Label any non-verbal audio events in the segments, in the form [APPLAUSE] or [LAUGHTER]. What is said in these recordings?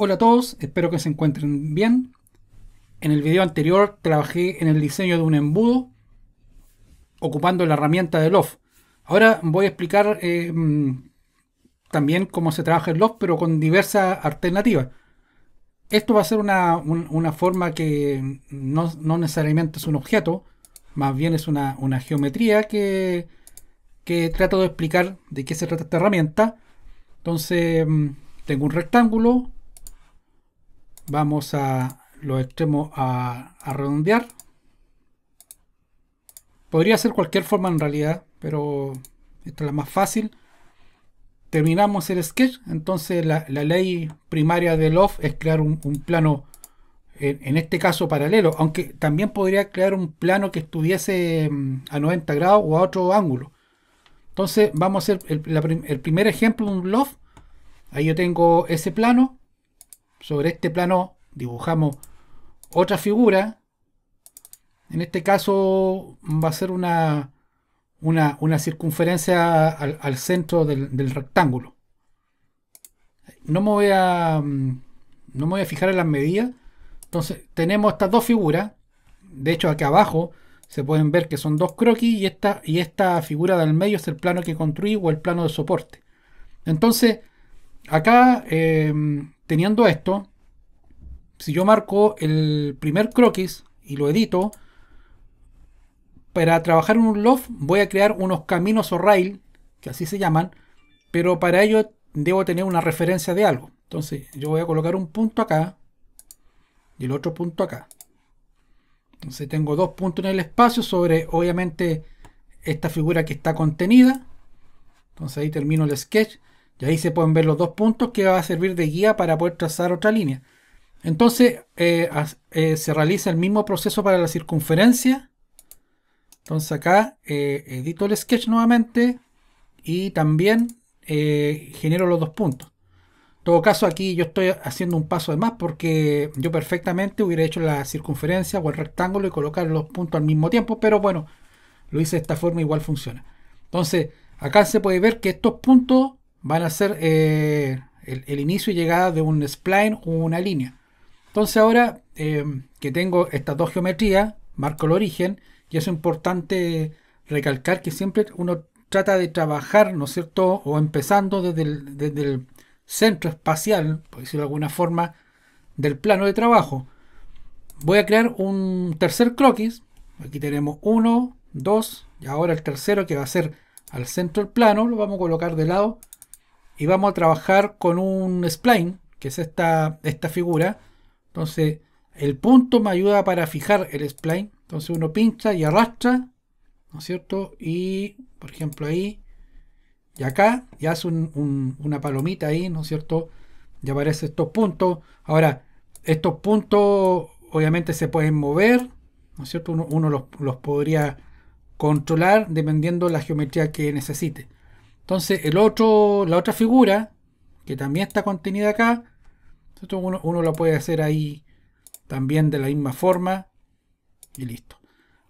Hola a todos, espero que se encuentren bien. En el video anterior trabajé en el diseño de un embudo ocupando la herramienta de loft. Ahora voy a explicar eh, mm, también cómo se trabaja el LOF, pero con diversas alternativas. Esto va a ser una, una forma que no, no, necesariamente es un objeto, más bien es una, una geometría que, que trato de explicar de qué se trata esta herramienta. Entonces, mm, tengo un rectángulo, Vamos a los extremos a, redondear. Podría ser cualquier forma en realidad, pero esta es la más fácil. Terminamos el sketch, entonces la, ley primaria de Love es crear un, plano, en, este caso paralelo, aunque también podría crear un plano que estuviese mm, a 90 grados o a otro ángulo. Entonces vamos a hacer el, primer ejemplo, un loft. Ahí yo tengo ese plano, sobre este plano dibujamos otra figura. En este caso va a ser una, una, circunferencia al, centro del, rectángulo. No me, voy a, no voy a fijar en las medidas. Entonces tenemos estas dos figuras. De hecho acá abajo se pueden ver que son dos croquis y esta, y esta figura del medio es el plano que construí o el plano de soporte. Entonces acá... Eh, teniendo esto, si yo marco el primer croquis y lo edito, para trabajar un loft voy a crear unos caminos o rail, que así se llaman, pero para ello debo tener una referencia de algo. Entonces yo voy a colocar un punto acá y el otro punto acá. Entonces tengo dos puntos en el espacio sobre obviamente esta figura que está contenida. Entonces ahí termino el sketch. Y ahí se pueden ver los dos puntos que va a servir de guía para poder trazar otra línea. Entonces eh, eh, se realiza el mismo proceso para la circunferencia. Entonces acá eh, edito el sketch nuevamente y también genero los dos puntos. En todo caso aquí yo estoy haciendo un paso de más porque yo perfectamente hubiera hecho la circunferencia o el rectángulo y colocar los puntos al mismo tiempo. Pero bueno, lo hice de esta forma igual funciona. Entonces acá se puede ver que estos puntos van a ser eh, el, inicio y llegada de un spline o una línea. Entonces ahora eh, que tengo estas dos geometrías, marco el origen y es importante recalcar que siempre uno trata de trabajar, ¿no es cierto? O empezando desde desde el centro espacial, por decirlo de alguna forma, del plano de trabajo. Voy a crear un tercer croquis. Aquí tenemos uno, dos, y ahora el tercero que va a ser al centro del plano, lo vamos a colocar de lado y vamos a trabajar con un spline, que es esta, esta figura. Entonces, el punto me ayuda para fijar el spline. Entonces uno pincha y arrastra, ¿no es cierto? Y, por ejemplo, ahí y acá, ya hace una palomita ahí, ¿no es cierto? Ya aparecen estos puntos. Ahora, estos puntos obviamente se pueden mover, ¿no es cierto? Uno, los, los podría controlar dependiendo la geometría que necesite. Entonces, el otro, la otra figura, que también está contenida acá, uno, uno la puede hacer ahí también de la misma forma y listo.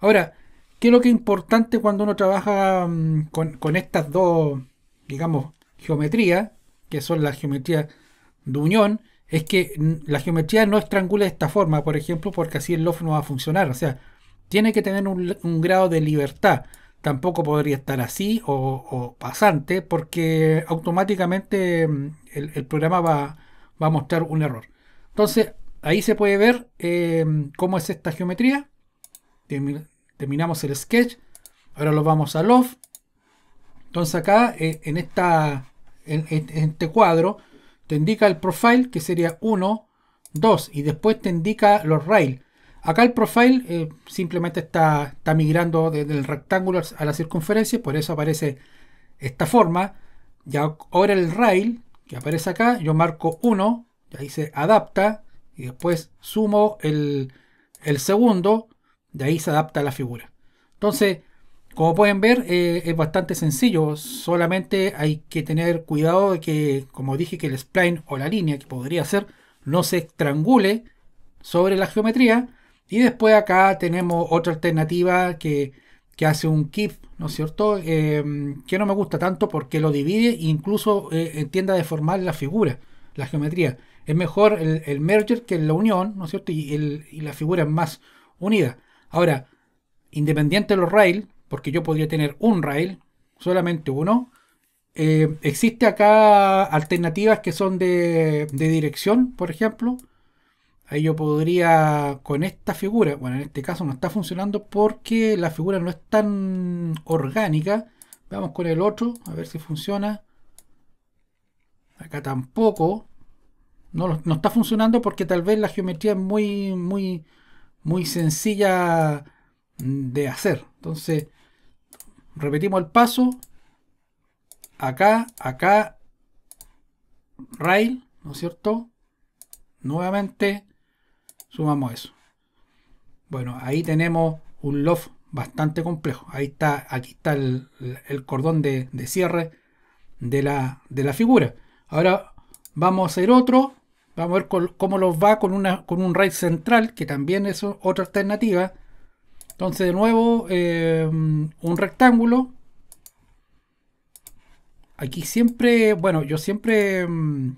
Ahora, ¿qué es lo que es importante cuando uno trabaja mm, con, estas dos, digamos, geometrías, que son las geometrías de unión? Es que mm, la geometría no estrangula de esta forma, por ejemplo, porque así el loft no va a funcionar. O sea, tiene que tener un grado de libertad tampoco podría estar así o, pasante, porque automáticamente mm, el, programa va, va, a mostrar un error. Entonces, ahí se puede ver eh, cómo es esta geometría. Terminamos el sketch. Ahora lo vamos a Love. Entonces acá, eh, en, esta, en, en este cuadro, te indica el profile, que sería 1, 2, y después te indica los rails. Acá el profile eh, simplemente está, migrando desde el rectángulo a la circunferencia, por eso aparece esta forma. Ya ahora el rail que aparece acá, yo marco 1, ahí se adapta, y después sumo el, segundo, de ahí se adapta la figura. Entonces, como pueden ver, eh, es bastante sencillo, solamente hay que tener cuidado de que, como dije, que el spline o la línea que podría ser no se estrangule sobre la geometría y después acá tenemos otra alternativa que, hace un keep, ¿no es cierto? Em, que no me gusta tanto porque lo divide e incluso eh, entienda tiende a deformar la figura, la geometría. Es mejor el, merger que la unión, ¿no es cierto? Y, la figura es más unida. Ahora, independiente de los rails, porque yo podría tener un rail, solamente uno, eh, existe acá alternativas que son de, de dirección, por ejemplo, Ahí yo podría, con esta figura, bueno, en este caso no está funcionando porque la figura no es tan orgánica. Vamos con el otro, a ver si funciona. Acá tampoco. No, no está funcionando porque tal vez la geometría es muy, muy, muy sencilla de hacer. Entonces, repetimos el paso. Acá, acá, rail, ¿no es cierto? Nuevamente, Sumamos eso. Bueno, ahí tenemos un loft bastante complejo. Ahí está, aquí está el, cordón de, cierre de la, de la, figura. Ahora vamos a hacer otro. Vamos a ver cómo los va con, una, con un raid central, que también es otra alternativa. Entonces, de nuevo, eh, un rectángulo. Aquí siempre, bueno, yo siempre, mm,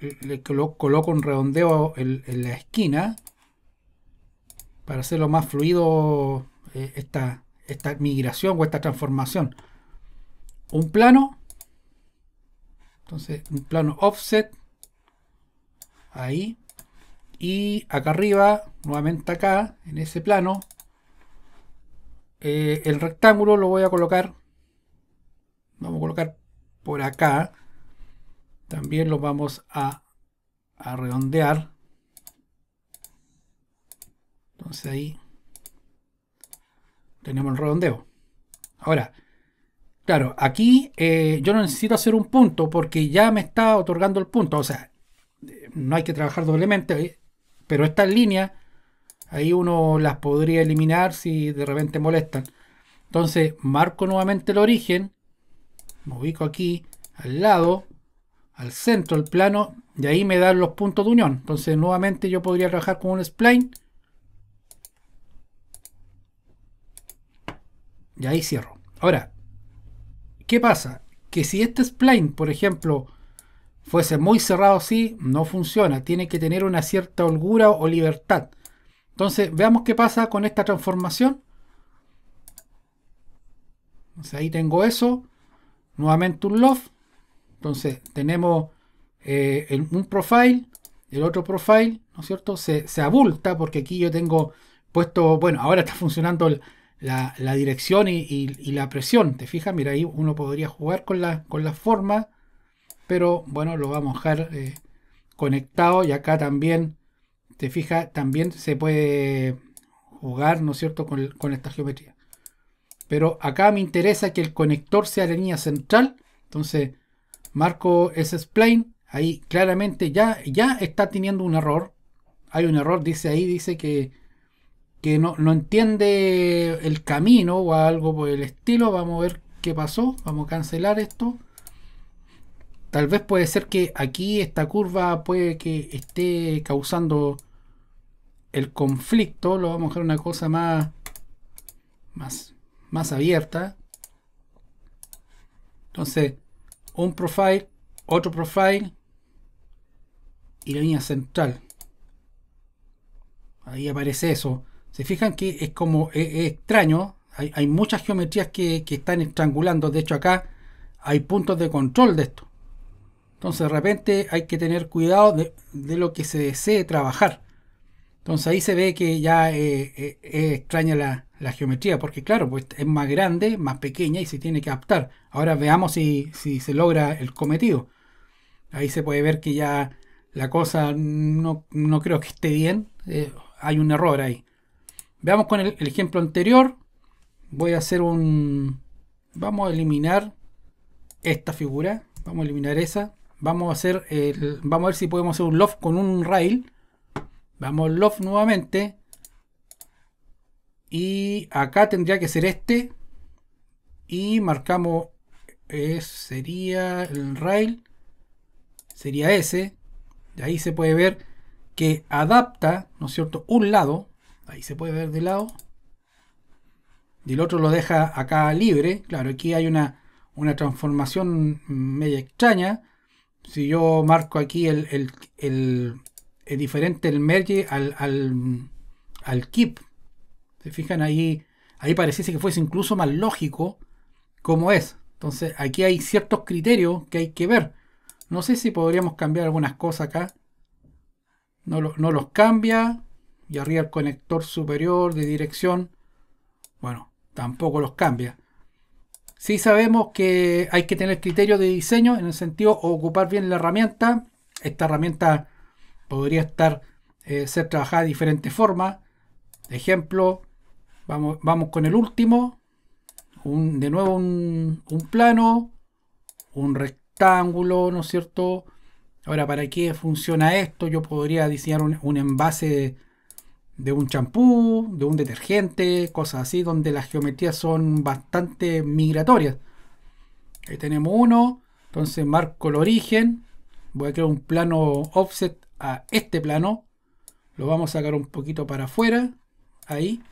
le coloco un redondeo en, la esquina para hacerlo más fluido eh, esta, migración o esta transformación. Un plano, entonces un plano offset, ahí, y acá arriba, nuevamente acá, en ese plano, eh, el rectángulo lo voy a colocar, vamos a colocar por acá, también lo vamos a, redondear. Entonces ahí tenemos el redondeo. Ahora, claro, aquí eh, yo no necesito hacer un punto porque ya me está otorgando el punto. O sea, eh, no hay que trabajar doblemente, eh, pero estas líneas ahí uno las podría eliminar si de repente molestan. Entonces marco nuevamente el origen, me ubico aquí al lado, al centro del plano y ahí me dan los puntos de unión. Entonces nuevamente yo podría trabajar con un spline. Y ahí cierro. Ahora, ¿qué pasa? Que si este spline, por ejemplo, fuese muy cerrado así, no funciona. Tiene que tener una cierta holgura o libertad. Entonces, veamos qué pasa con esta transformación. Entonces, ahí tengo eso. Nuevamente un loft. Entonces tenemos eh, un profile, el otro profile, ¿no es cierto? Se, abulta porque aquí yo tengo puesto, bueno, ahora está [LAUGHS] funcionando la, dirección y, la presión, ¿te fijas? Mira, ahí uno podría jugar con la, con la forma, pero bueno, lo vamos a dejar eh, conectado y acá también, ¿te fijas? También se puede jugar, ¿no es cierto?, con, con esta geometría. Pero acá me interesa que el conector sea la línea central, entonces Marco S. explain ahí claramente ya, ya está teniendo un error. Hay un error, dice ahí, dice que, no, entiende el camino o algo por el estilo. Vamos a ver qué pasó. Vamos a cancelar esto. Tal vez puede ser que aquí esta curva puede que esté causando el conflicto. Lo vamos a hacer una cosa más, más, más abierta. Entonces, un profile, otro profile y la línea central. Ahí aparece eso. Se fijan que es como extraño. Hay, muchas geometrías que, están estrangulando. De hecho, acá hay puntos de control de esto. Entonces de repente hay que tener cuidado de, lo que se desee trabajar. Entonces ahí se ve que ya eh, eh, es extraña la, geometría, porque claro, pues es más grande, más pequeña y se tiene que adaptar. Ahora veamos si, se logra el cometido. Ahí se puede ver que ya la cosa no, creo que esté bien. Eh, hay un error ahí. Veamos con el, ejemplo anterior. Voy a hacer un... Vamos a eliminar esta figura. Vamos a eliminar esa. Vamos a hacer... El, vamos a ver si podemos hacer un loft con un rail Vamos Love nuevamente. Y acá tendría que ser este. Y marcamos. Eh, sería el rail. Sería ese. De ahí se puede ver que adapta, ¿no es cierto?, un lado. Ahí se puede ver de lado. Y el otro lo deja acá libre. Claro, aquí hay una, una transformación media extraña. Si yo marco aquí el diferente el merge al, al, keep. ¿Se fijan ahí? Ahí pareciese que fuese incluso más lógico como es. Entonces aquí hay ciertos criterios que hay que ver. No sé si podríamos cambiar algunas cosas acá. No, no los cambia. Y arriba el conector superior de dirección. Bueno, tampoco los cambia. Si sabemos que hay que tener criterios de diseño en el sentido de ocupar bien la herramienta. Esta herramienta podría estar, eh, ser trabajada de diferentes formas. Ejemplo, vamos, vamos con el último. de nuevo un, plano, un rectángulo, ¿no es cierto? Ahora, ¿para qué funciona esto? Yo podría diseñar un, un envase de un champú, de un detergente, cosas así, donde las geometrías son bastante migratorias. Ahí tenemos uno, entonces marco el origen, voy a crear un plano offset a este plano. Lo vamos a sacar un poquito para afuera. Ahí.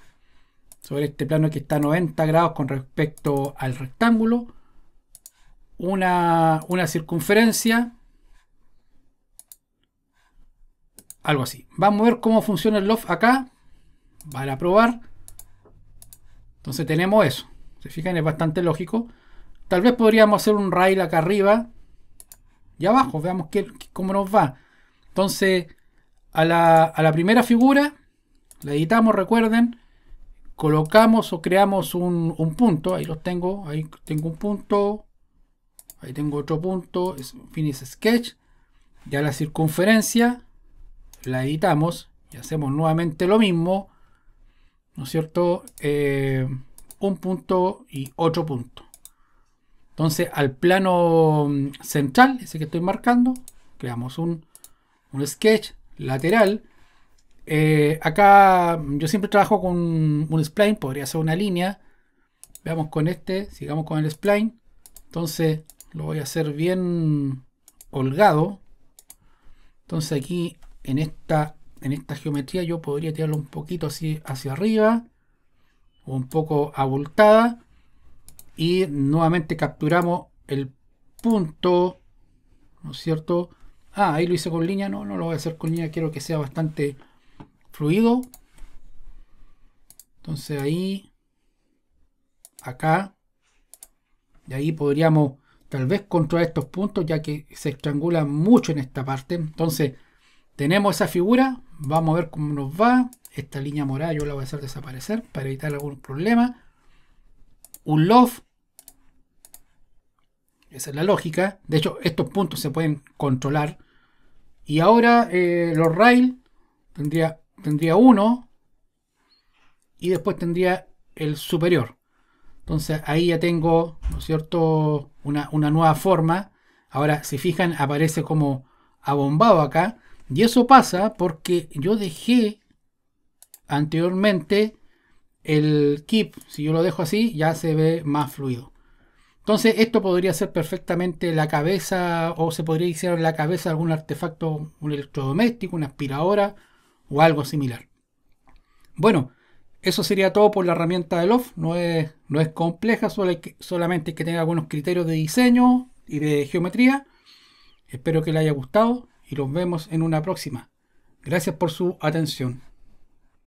Sobre este plano que está 90 grados con respecto al rectángulo. Una, circunferencia. Algo así. Vamos a ver cómo funciona el loft acá. a probar. Entonces tenemos eso. Se fijan, es bastante lógico. Tal vez podríamos hacer un rail acá arriba y abajo. Veamos qué, cómo nos va. Entonces, a la, primera figura, la editamos, recuerden, colocamos o creamos un, punto, ahí los tengo, ahí tengo un punto, ahí tengo otro punto, es Finish Sketch, ya la circunferencia, la editamos y hacemos nuevamente lo mismo, ¿no es cierto? Eh, un punto y otro punto. Entonces al plano mm, central, ese que estoy marcando, creamos un un sketch lateral. Eh, acá yo siempre trabajo con un spline, podría ser una línea. Veamos con este, sigamos con el spline. Entonces lo voy a hacer bien holgado. Entonces aquí en esta, en esta geometría yo podría tirarlo un poquito así hacia arriba. O un poco abultada. Y nuevamente capturamos el punto, ¿no es cierto? Ah, ahí lo hice con línea. No, no lo voy a hacer con línea. Quiero que sea bastante fluido. Entonces ahí, acá, y ahí podríamos tal vez controlar estos puntos ya que se estrangula mucho en esta parte. Entonces tenemos esa figura, vamos a ver cómo nos va. Esta línea morada yo la voy a hacer desaparecer para evitar algún problema. Un love. Esa es la lógica. De hecho, estos puntos se pueden controlar. Y ahora eh, los rail tendría, tendría uno y después tendría el superior. Entonces ahí ya tengo, ¿no es cierto?, una, una nueva forma. Ahora, si fijan, aparece como abombado acá. Y eso pasa porque yo dejé anteriormente el keep. Si yo lo dejo así, ya se ve más fluido. Entonces, esto podría ser perfectamente la cabeza, o se podría iniciar la cabeza algún artefacto, un electrodoméstico, una aspiradora o algo similar. Bueno, eso sería todo por la herramienta de LOF. No es, no es compleja, solamente hay que tener algunos criterios de diseño y de geometría. Espero que le haya gustado y los vemos en una próxima. Gracias por su atención.